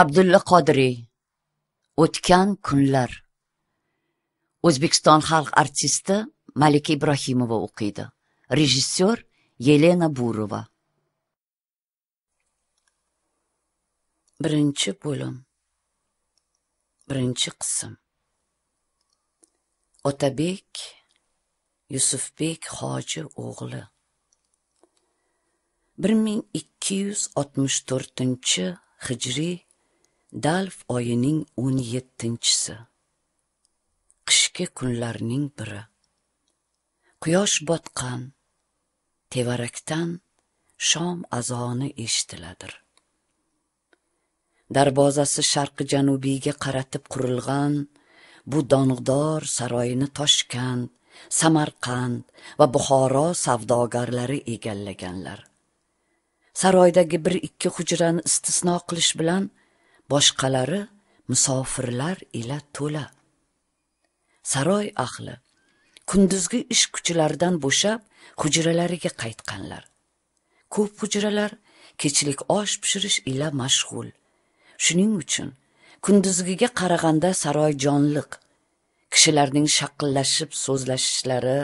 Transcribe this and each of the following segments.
abdulla qodiriy o'tgan kunlar o'zbekiston xalq artisti malika ibrohimova o'qiydi rejissyor yelena burova birinchi bo'lim birinchi qism otabek yusufbek hoji o'g'li bir ming ikki yuz oltmish to'rtinchi hijriy dalv oyining 17-chisi. Qishki kunlarning biri. Quyosh botgan tevarakdan shom azoni eshitiladir. Darbozasi sharqi janubiga qaratib qurilgan bu dongdor saroyini toshkan Samarqand va Buxoro savdogarlari egallaganlar. Saroydagi bir ikki hujrani istisno qilish bilan boshqalari musofirlar ila to'la saroy ahli kunduzgi ish kuchlaridan bo'shab hujralariga qaytganlar ko'p hujralar kechlik osh pishirish ila mashg'ul shuning uchun kunduzgiga qaraganda saroy jonliq kishilarning shaqillashib so'zlashishlari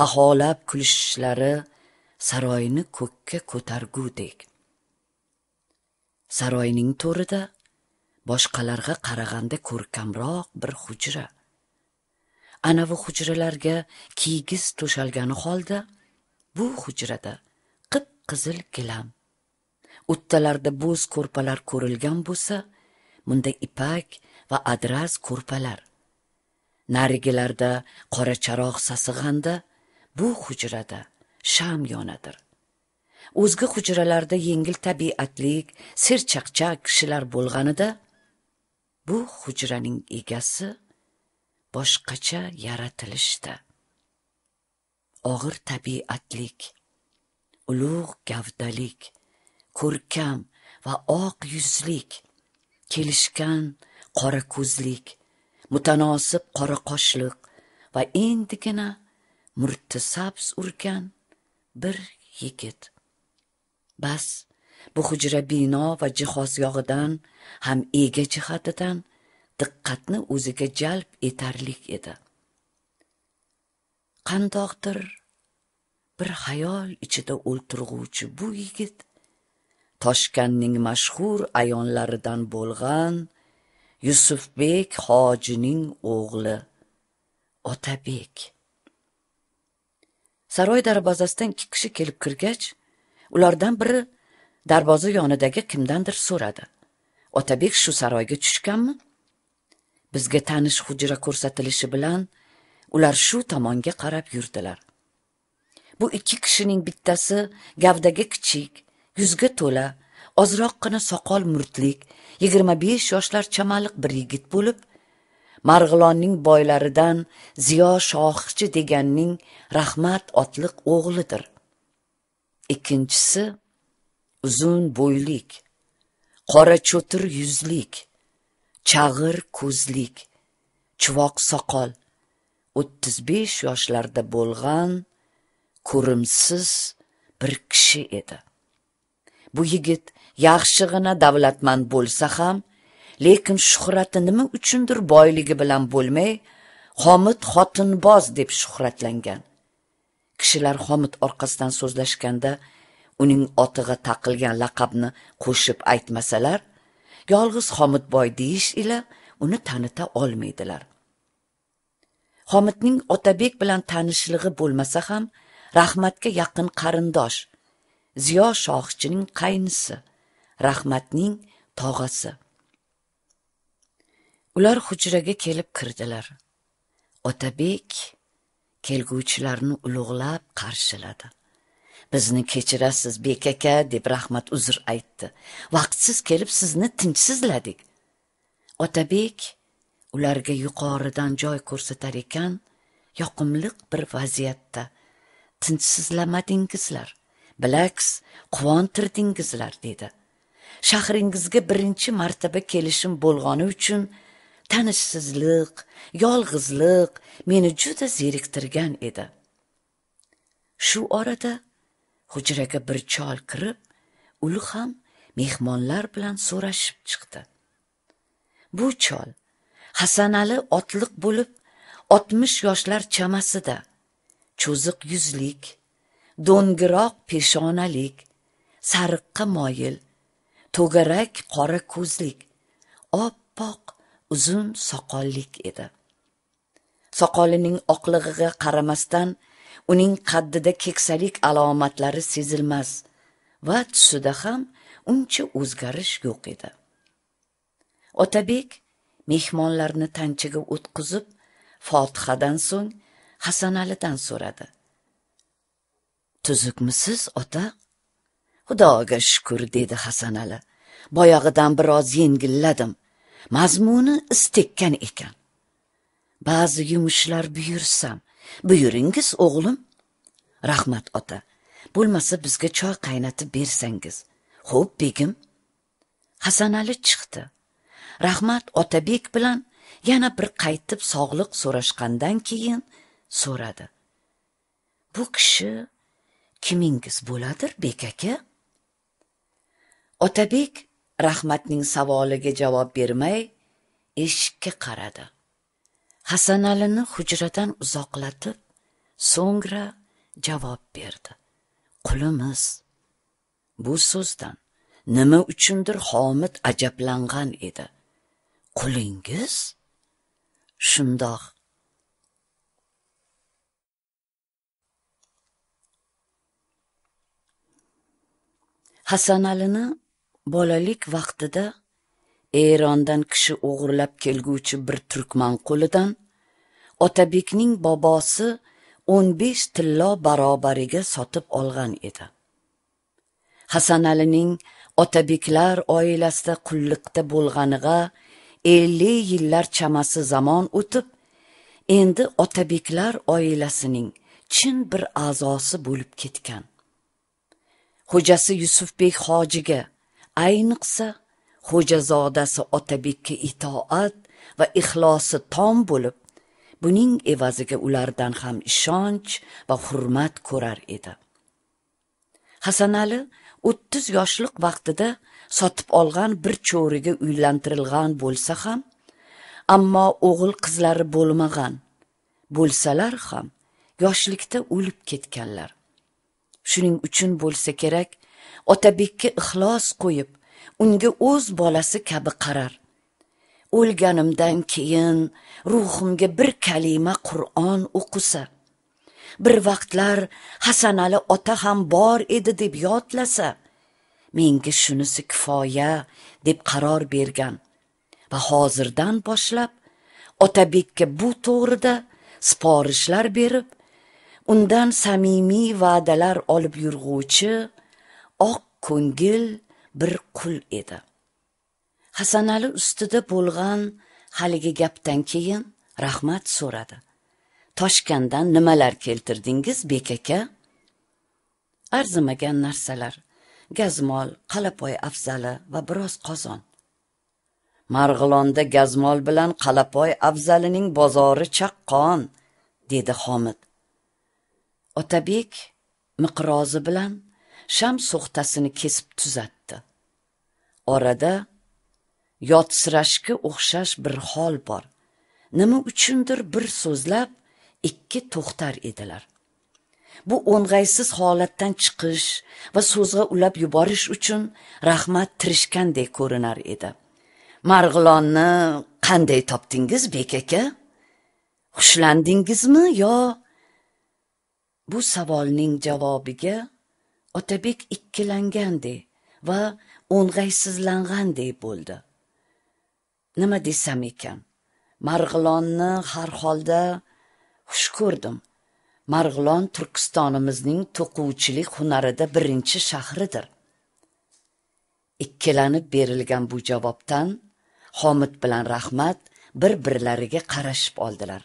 haholab kulishishlari saroyni ko'kka ko'targudek saroyning to'rida boshqalarga qaraganda ko'rkamroq bir hujra anavi hujralarga kiygiz to'shalgani holda bu hujrada qip qizil gilam uttalarda bo'z ko'rpalar ko'rilgan bo'lsa bunda ipak va adras ko'rpalar narigilarda qora charoq sasig'anda bu hujrada sham yonadir o'zga hujralarda yengil tabiatlik sirchaqchaq kishilar bo'lganida bu hujraning egasi boshqacha yaratilishdi og'ir tabiatlik ulug' gavdalik ko'rkam va oq yuzlik kelishgan qora ko'zlik mutanosib qora qoshliq va endigina murti sabz urgan bir yigit bas bu hujra bino va jihoz yog'idan ham ega jihatidan diqqatni o'ziga jalb etarlik edi qandoqdir bir xayol ichida o'ltirg'uvchi bu yigit toshkanning mashhur ayonlaridan bo'lgan yusufbek hojining o'g'li otabek saroy darvozasidan ikki kishi kelib kirgach ulardan biri darvoza yonidagi kimdandir so'radi otabek shu saroyga tushganmi bizga tanish hujra ko'rsatilishi bilan ular shu tomonga qarab yurdilar bu ikki kishining bittasi gavdaga kichik yuzga to'la ozroqgina soqol murtlik yigirma besh yoshlar chamaliq bir yigit bo'lib marg'ilonning boylaridan ziyo shohchi deganning rahmat otliq o'g'lidir ikkinchisi uzun bo'ylik qora cho'tir yuzlik chag'ir ko'zlik chuvoq soqol o'ttiz besh yoshlarda bo'lgan ko'rimsiz bir kishi edi bu yigit yaxshig'ina davlatmand bo'lsa ham lekin shuhrati nima uchundir boyligi bilan bo'lmay homid xotinboz deb shuhratlangan kishilar homid orqasidan so'zlashganda uning otiga taqilgan laqabni qo'shib aytmasalar yolg'iz xomidboy deyish ila uni tanita olmaydilar xomidning otabek bilan tanishlig'i bo'lmasa ham rahmatga yaqin qarindosh ziyo shohchining qaynisi rahmatning tog'asi ular hujraga kelib kirdilar otabek kelguvchilarni ulug'lab qarshiladi bizni kechirasiz bek aka deb rahmat uzr aytdi vaqtsiz kelib sizni tinchsizladik otabek ularga yuqoridan joy ko'rsatar ekan yoqimliq bir vaziyatda tinchsizlamadingizlar bilaks quvontirdingizlar dedi shahringizga birinchi martaba kelishim bo'lgani uchun tanishsizlik yolg'izlik meni juda zeriktirgan edi shu orada hujraga bir chol kirib ul ham mehmonlar bilan so'rashib chiqdi bu chol hasanali otliq bo'lib oltmish yoshlar chamasida cho'ziq yuzlik do'ngiroq peshonalik sariqqa moyil to'garak qora ko'zlik oppoq uzun soqollik edi soqolining oqlig'iga qaramasdan uning qaddida keksalik alomatlari sezilmas va tusida ham uncha o'zgarish yo'q edi otabek mehmonlarni tanchaga o'tqizib fotihadan so'ng hasanalidan so'radi tuzukmisiz ota xudoga shukur dedi hasanali boyog'idan biroz yengilladim mazmuni istekkan ekan ba'zi yumushlar buyursam buyuringiz o'g'lim rahmat ota bo'lmasa bizga choy qaynatib bersangiz xo'p begim hasanali chiqdi rahmat otabek bilan yana bir qaytib sog'liq so'rashgandan keyin so'radi bu kishi kimingiz bo'ladir bek aka otabek rahmatning savoliga javob bermay eshikka qaradi hasanalini hujradan uzoqlatib so'ngra javob berdi qulimiz bu so'zdan nima uchundir homid ajablangan edi qulingiz shundoq hasanalini bolalik vaqtida erondan kishi o'g'irlab kelguvchi bir turkman qo'lidan otabekning bobosi 15 tillo barobariga sotib olgan edi hasanalining otabeklar oilasida qullikda bo'lganiga 50 yillar chamasi zamon o'tib endi otabeklar oilasining chin bir a'zosi bo'lib ketgan xo'jasi yusufbek hojiga ayniqsa xo'jazodasi otabekka itoat va ixlosi tom bo'lib buning evaziga ulardan ham ishonch va hurmat ko'rar edi hasanali o'ttiz yoshlik vaqtida sotib olgan bir cho'riga uylantirilgan bo'lsa ham ammo o'g'il qizlari bo'lmagan bo'lsalar ham yoshlikda o'lib ketganlar shuning uchun bo'lsa kerak otabekka ixlos qo'yib unga o'z bolasi kabi qarar o'lganimdan keyin ruhimga bir kalima qur'on o'qisa bir vaqtlar hasanali ota ham bor edi deb yodlasa menga shunisi kifoya deb qaror bergan va hozirdan boshlab otabekka bu to'g'rida sporishlar berib undan samimiy va'dalar olib yurg'uvchi oq ko'ngil bir qul edi hasanali ustida bo'lgan haligi gapdan keyin rahmat so'radi toshkandan nimalar keltirdingiz bek aka arzimagan narsalar gazmol qalapoy afzali va biroz qozon marg'ilonda gazmol bilan qalapoy afzalining bozori chaqqon dedi Xomid. otabek miqrozi bilan sham so'xtasini kesib tuzat orada yotsirashga o'xshash bir hol bor nima uchundir bir so'zlab ikki to'xtar edilar bu o'ng'aysiz holatdan chiqish va so'zg'a ulab yuborish uchun rahmat tirishgandek ko'rinar edi marg'ilonni qanday topdingiz bek aka xushlandingizmi yo bu savolning javobiga otabek ikkilanganday va o'ng'aysizlangandek bo'ldi nima desam ekan marg'ilonni har holda xush ko'rdim marg'ilon turkistonimizning to'quvchilik hunarida birinchi shahridir ikkilanib berilgan bu javobdan homid bilan rahmat bir birlariga qarashib oldilar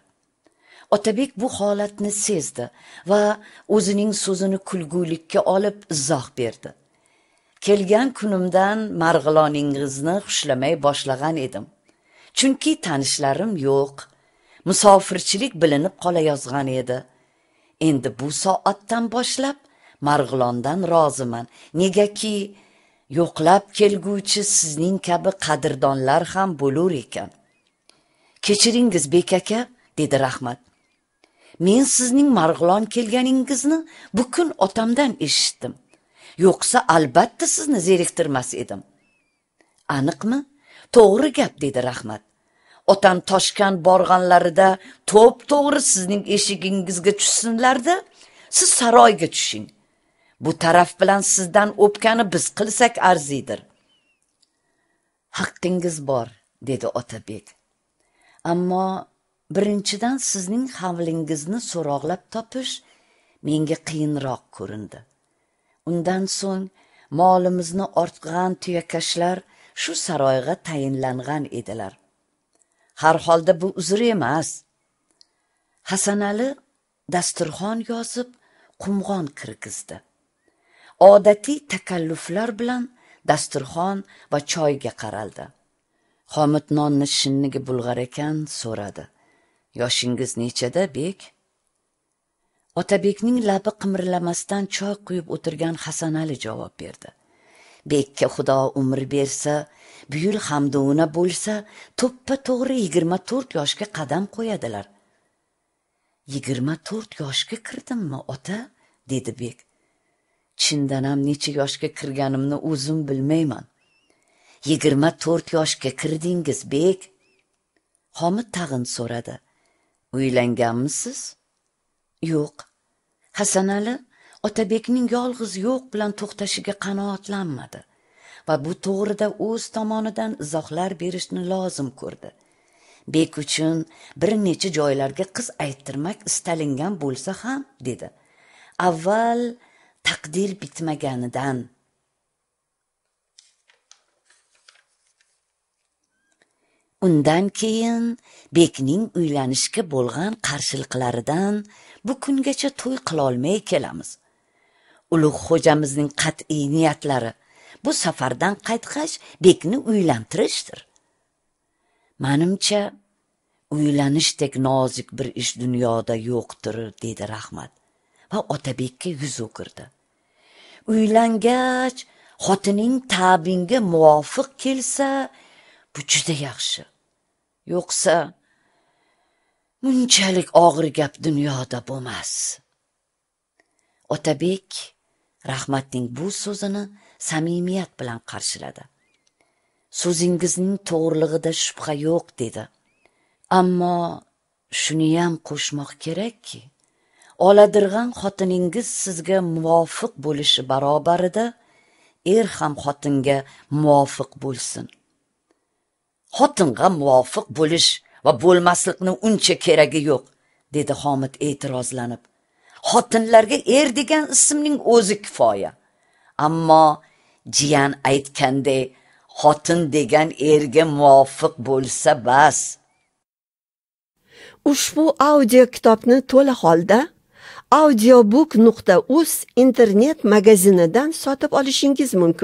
otabek bu holatni sezdi va o'zining so'zini kulgulikka olib izoh berdi kelgan kunimdan marg'iloningizni xushlamay boshlagan edim chunki tanishlarim yo'q musofirchilik bilinib qolayozgan edi endi bu soatdan boshlab marg'ilondan roziman negaki yo'qlab kelguvchi sizning kabi qadrdonlar ham bo'lur ekan kechiringiz bek aka dedi rahmat men sizning marg'ilon kelganingizni bu kun otamdan eshitdim yo'qsa albatta sizni zeriktirmas edim aniqmi to'g'ri gap dedi rahmat otam toshkan borganlarida to'p to'g'ri sizning eshigingizga tushsinlarda siz saroyga tushing bu taraf bilan sizdan o'pkani biz qilsak arziydir haqqingiz bor dedi otabek ammo birinchidan sizning havlingizni so'roqlab topish menga qiyinroq ko'rindi undan so'ng molimizni ortgan tuyakashlar shu saroyga tayinlangan edilar har holda bu uzr emas hasanali dasturxon yozib qumg'on kirgizdi odatiy takalluflar bilan dasturxon va choyga qaraldi xomid nonni shinniga bulg'ar ekan so'radi yoshingiz nechada bek otabekning labi qimirlamasdan choy quyib o'tirgan hasanali javob berdi bekka xudo umr bersa bu yil hamduna bo'lsa to'ppa to'g'ri yigirma to'rt yoshga qadam qo'yadilar yigirma to'rt yoshga kirdimmi ota dedi bek ham necha yoshga kirganimni o'zim bilmayman yigirma to'rt yoshga kirdingiz bek homid tag'in so'radi uylanganmisiz yo'q hasanali otabekning yolg'iz yo'q bilan to'xtashiga qanoatlanmadi va bu to'g'rida o'z tomonidan izohlar berishni lozim ko'rdi bek uchun bir necha joylarga qiz ayttirmak istalingan bo'lsa ham dedi avval taqdir bitmaganidan undan keyin bekning uylanishga bo'lgan qarshiliqlaridan bu kungacha to'y qilolmay kelamiz ulug' xo'jamizning qat'iy niyatlari bu safardan qaytgach bekni uylantirishdir manimcha uylanishdek nozik bir ish dunyoda yo'qdir dedi rahmat va otabekka yuz o'girdi uylangach xotining tabingga muvofiq kelsa bu juda yaxshi yo'qsa bunchalik og'ir gap dunyoda bo'lmas otabek rahmatning bu so'zini samimiyat bilan qarshiladi so'zingizning to'g'rilig'ida shubha yo'q dedi ammo shuniyam qo'shmoq kerakki oladirg'an xotiningiz sizga muvofiq bo'lishi barobarida er ham xotinga muvofiq bo'lsin xotinga muvofiq bo'lish va bo'lmaslikni uncha keragi yo'q dedi xomit e'tirozlanib xotinlarga er degan ismning o'zi kifoya ammo jiyan aytganday xotin degan erga muvofiq bo'lsa bas ushbu audio kitobni to'la holda audiobook.uz internet magazinidan sotib olishingiz mumkin